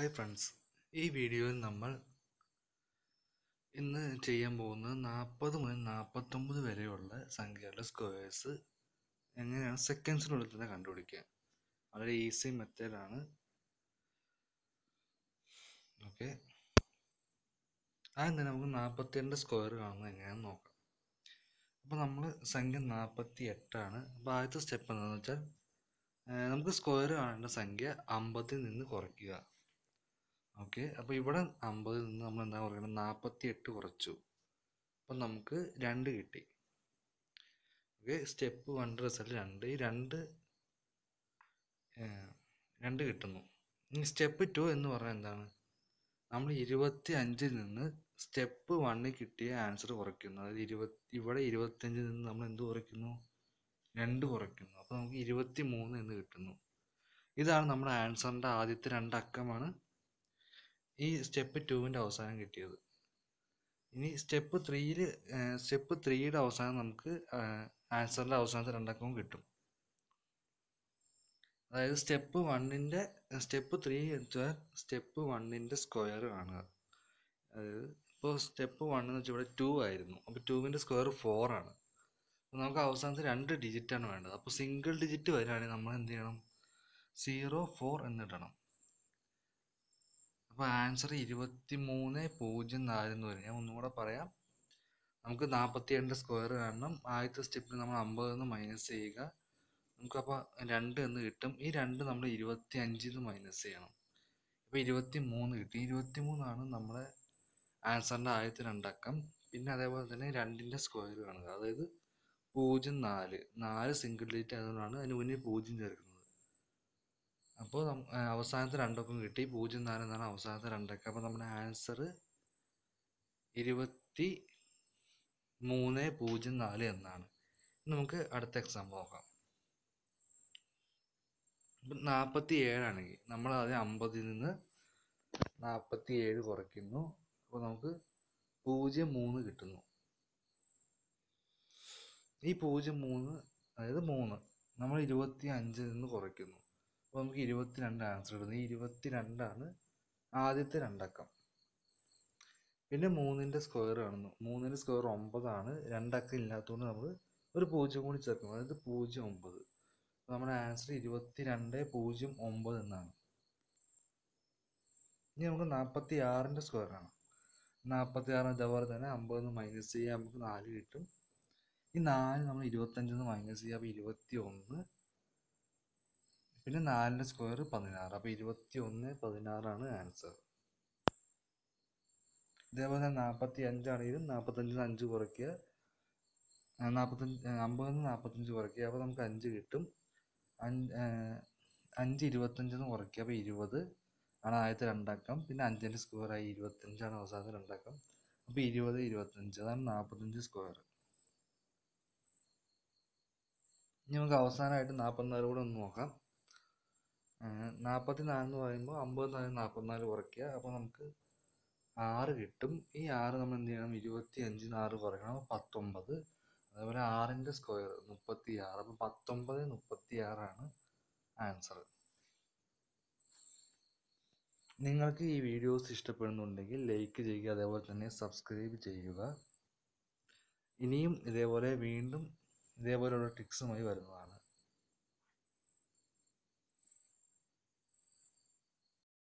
hi friends ഈ വീഡിയോയിൽ നമ്മൾ ഇന്ന് ചെയ്യാൻ പോകുന്നത് നാൽപ്പത് മുതൽ നാൽപ്പത്തൊമ്പത് വരെയുള്ള സംഖ്യകളുടെ സ്ക്വയേഴ്സ് എങ്ങനെയാണ് സെക്കൻഡ്സിനുള്ളിൽ തന്നെ കണ്ടുപിടിക്കുക വളരെ ഈസി മെത്തേഡാണ് ഓക്കെ ആദ്യം തന്നെ നമുക്ക് രണ്ട് സ്ക്വയർ കാണുന്നത് എങ്ങനെയാണെന്ന് നോക്കാം അപ്പോൾ നമ്മൾ സംഖ്യ നാൽപ്പത്തി എട്ടാണ് അപ്പോൾ ആദ്യത്തെ സ്റ്റെപ്പ് എന്താണെന്ന് വെച്ചാൽ നമുക്ക് സ്ക്വയർ കാണേണ്ട സംഖ്യ അമ്പതിൽ നിന്ന് കുറയ്ക്കുക ഓക്കെ അപ്പോൾ ഇവിടെ അമ്പതിൽ നിന്ന് നമ്മൾ എന്താ പറയുന്നത് നാൽപ്പത്തി എട്ട് കുറച്ചു അപ്പം നമുക്ക് രണ്ട് കിട്ടി ഓക്കെ സ്റ്റെപ്പ് വൺ റിസൾട്ട് രണ്ട് ഈ രണ്ട് രണ്ട് കിട്ടുന്നു ഇനി സ്റ്റെപ്പ് ടു എന്ന് പറഞ്ഞാൽ എന്താണ് നമ്മൾ ഇരുപത്തി അഞ്ചിൽ നിന്ന് സ്റ്റെപ്പ് വണ്ണിൽ കിട്ടിയ ആൻസർ കുറയ്ക്കുന്നു അതായത് ഇരുപത്തി ഇവിടെ ഇരുപത്തഞ്ചിൽ നിന്ന് നമ്മൾ എന്ത് കുറയ്ക്കുന്നു രണ്ട് കുറയ്ക്കുന്നു അപ്പോൾ നമുക്ക് ഇരുപത്തി മൂന്ന് എന്ന് കിട്ടുന്നു ഇതാണ് നമ്മുടെ ആൻസറിൻ്റെ ആദ്യത്തെ രണ്ട് അക്കമാണ് ഈ സ്റ്റെപ്പ് ടുവിൻ്റെ അവസാനം കിട്ടിയത് ഇനി സ്റ്റെപ്പ് ത്രീയിൽ സ്റ്റെപ്പ് ത്രീയുടെ അവസാനം നമുക്ക് ആൻസറിൻ്റെ അവസാനത്തെ രണ്ടക്കവും കിട്ടും അതായത് സ്റ്റെപ്പ് വണ്ണിൻ്റെ സ്റ്റെപ്പ് ത്രീ വെച്ചാൽ സ്റ്റെപ്പ് വണ്ണിൻ്റെ സ്ക്വയർ കാണുക അതായത് ഇപ്പോൾ സ്റ്റെപ്പ് വൺ എന്ന് വെച്ചാൽ ഇവിടെ ടു ആയിരുന്നു അപ്പോൾ ടുവിൻ്റെ സ്ക്വയർ ഫോർ ആണ് അപ്പോൾ നമുക്ക് അവസാനത്തെ രണ്ട് ഡിജിറ്റാണ് വേണ്ടത് അപ്പോൾ സിംഗിൾ ഡിജിറ്റ് വരികയാണെങ്കിൽ നമ്മൾ എന്ത് ചെയ്യണം സീറോ ഫോർ എന്നിടണം അപ്പോൾ ആൻസർ ഇരുപത്തി മൂന്ന് പൂജ്യം നാല് എന്ന് വരും ഞാൻ ഒന്നും കൂടെ പറയാം നമുക്ക് നാൽപ്പത്തി രണ്ട് സ്ക്വയർ കാരണം ആദ്യത്തെ സ്റ്റെപ്പിൽ നമ്മൾ അമ്പത് നിന്ന് മൈനസ് ചെയ്യുക നമുക്കപ്പോൾ രണ്ട് എന്ന് കിട്ടും ഈ രണ്ട് നമ്മൾ ഇരുപത്തി അഞ്ചിൽ നിന്ന് മൈനസ് ചെയ്യണം അപ്പോൾ ഇരുപത്തി മൂന്ന് കിട്ടി ഇരുപത്തി മൂന്നാണ് നമ്മുടെ ആൻസറിൻ്റെ ആദ്യത്തെ രണ്ടക്കം പിന്നെ അതേപോലെ തന്നെ രണ്ടിൻ്റെ സ്ക്വയർ കാണുക അതായത് പൂജ്യം നാല് നാല് സിംഗിൾ ഡിജിറ്റ് ആയതുകൊണ്ടാണ് അതിന് മുന്നിൽ പൂജ്യം ചേർക്കുന്നത് അപ്പോൾ അവസാനത്തെ രണ്ടക്കം കിട്ടി പൂജ്യം നാല് എന്നാണ് അവസാനത്തെ രണ്ടക്കം അപ്പോൾ നമ്മുടെ ആൻസർ ഇരുപത്തി മൂന്ന് പൂജ്യം നാല് എന്നാണ് നമുക്ക് അടുത്ത എക്സാമ്പിൾ നോക്കാം ഇപ്പം നാൽപ്പത്തി ഏഴാണെങ്കിൽ നമ്മൾ അത് അമ്പതിൽ നിന്ന് നാൽപ്പത്തി ഏഴ് കുറയ്ക്കുന്നു അപ്പോൾ നമുക്ക് പൂജ്യം മൂന്ന് കിട്ടുന്നു ഈ പൂജ്യം മൂന്ന് അതായത് മൂന്ന് നമ്മൾ ഇരുപത്തി അഞ്ചിൽ നിന്ന് കുറയ്ക്കുന്നു അപ്പോൾ നമുക്ക് ഇരുപത്തിരണ്ട് ആൻസർ കിട്ടുന്നത് ഈ ഇരുപത്തിരണ്ടാണ് ആദ്യത്തെ രണ്ടക്കം പിന്നെ മൂന്നിൻ്റെ സ്ക്വയർ കാണുന്നു മൂന്നിൻ്റെ സ്ക്വയർ ഒമ്പതാണ് രണ്ടക്കം ഇല്ലാത്തതുകൊണ്ട് നമ്മൾ ഒരു പൂജ്യം കൂടി ചേർക്കും അതായത് പൂജ്യം ഒമ്പത് നമ്മുടെ ആൻസർ ഇരുപത്തിരണ്ട് പൂജ്യം ഒമ്പത് എന്നാണ് ഇനി നമുക്ക് നാൽപ്പത്തി ആറിൻ്റെ സ്ക്വയർ കാണാം നാൽപ്പത്തി ആറ് ഇതേപോലെ തന്നെ അമ്പത് മൈനസ് ചെയ്യാൻ നമുക്ക് നാല് കിട്ടും ഈ നാല് നമ്മൾ ഇരുപത്തഞ്ചിൽ നിന്ന് മൈനസ് ചെയ്യുക അപ്പോൾ ഇരുപത്തി ഒന്ന് പിന്നെ നാലിൻ്റെ സ്ക്വയർ പതിനാറ് അപ്പോൾ ഇരുപത്തി ഒന്ന് പതിനാറാണ് ആൻസർ ഇതേപോലെ നാൽപ്പത്തി അഞ്ചാണെങ്കിലും നാൽപ്പത്തഞ്ചിൽ നിന്ന് അഞ്ച് കുറയ്ക്കുക നാൽപ്പത്തഞ്ച് അമ്പതിൽ നിന്ന് നാൽപ്പത്തഞ്ച് കുറയ്ക്കുക അപ്പോൾ നമുക്ക് അഞ്ച് കിട്ടും അഞ്ച് അഞ്ച് ഇരുപത്തഞ്ചിൽ നിന്ന് കുറയ്ക്കുക അപ്പോൾ ഇരുപത് ആണ് ആദ്യത്തെ രണ്ടക്കം പിന്നെ അഞ്ചിൻ്റെ സ്ക്വയറായി ഇരുപത്തഞ്ചാണ് അവസാനത്തെ രണ്ടക്കം അപ്പോൾ ഇരുപത് ഇരുപത്തഞ്ച് അതാണ് നാൽപ്പത്തഞ്ച് സ്ക്വയർ ഇനി നമുക്ക് അവസാനമായിട്ട് നാൽപ്പത്തിനാല് കൂടെ ഒന്ന് നോക്കാം നാൽപ്പത്തി നാലെന്ന് പറയുമ്പോൾ അമ്പതിൽ നിന്ന് നാൽപ്പത്തിനാല് കുറയ്ക്കുക അപ്പോൾ നമുക്ക് ആറ് കിട്ടും ഈ ആറ് നമ്മൾ എന്ത് ചെയ്യണം ഇരുപത്തി അഞ്ചിൽ ആറ് കുറയ്ക്കണം അപ്പോൾ പത്തൊമ്പത് അതേപോലെ ആറിൻ്റെ സ്ക്വയർ മുപ്പത്തി ആറ് അപ്പോൾ പത്തൊമ്പത് മുപ്പത്തി ആറാണ് ആൻസർ നിങ്ങൾക്ക് ഈ വീഡിയോസ് ഇഷ്ടപ്പെടുന്നുണ്ടെങ്കിൽ ലൈക്ക് ചെയ്യുക അതേപോലെ തന്നെ സബ്സ്ക്രൈബ് ചെയ്യുക ഇനിയും ഇതേപോലെ വീണ്ടും ഇതേപോലെയുള്ള ടിപ്സുമായി വരുന്നതാണ്